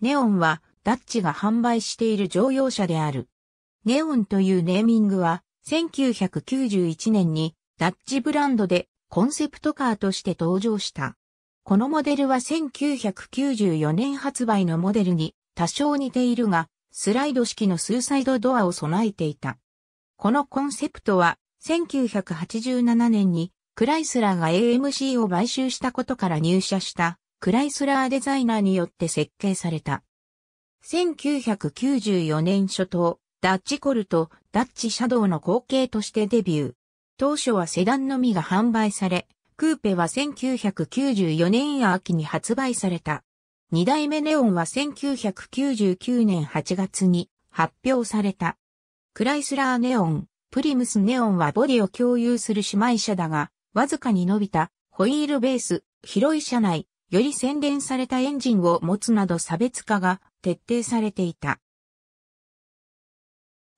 ネオンは、ダッチが販売している乗用車である。ネオンというネーミングは、1991年に、ダッチブランドで、コンセプトカーとして登場した。このモデルは1994年発売のモデルに多少似ているが、スライド式のスーサイドドアを備えていた。このコンセプトは、1987年にクライスラーが AMC を買収したことから入社したクライスラーデザイナーによって設計された。1994年初頭、ダッチコルとダッチシャドウの後継としてデビュー。当初はセダンのみが販売され、クーペは1994年秋に発売された。二代目ネオンは1999年8月に発表された。クライスラーネオン、プリムスネオンはボディを共有する姉妹車だが、わずかに伸びたホイールベース、広い車内、より洗練されたエンジンを持つなど差別化が徹底されていた。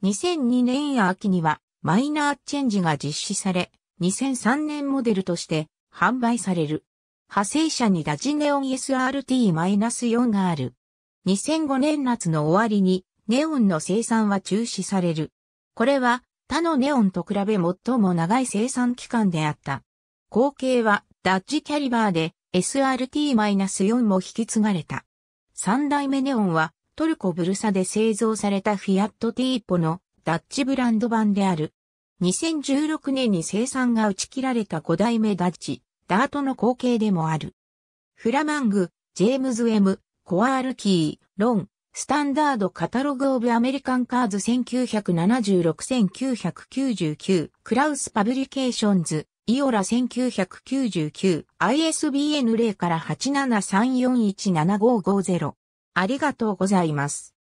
2002年や秋にはマイナーチェンジが実施され、2003年モデルとして販売される。派生車にダジネオン SRT-4 がある。2005年夏の終わりにネオンの生産は中止される。これは他のネオンと比べ最も長い生産期間であった。後継はダッジキャリバーで SRT-4 も引き継がれた。三代目ネオンはトルコブルサで製造されたフィアットティーポのダッチブランド版である。2016年に生産が打ち切られた5代目ダッチ、ダートの後継でもある。フラマング、ジェームズ・エム、コアールキー、ロン、スタンダードカタログオブアメリカンカーズ1976-1999、クラウスパブリケーションズ、イオラ1999 ISBN 0から873417550。ありがとうございます。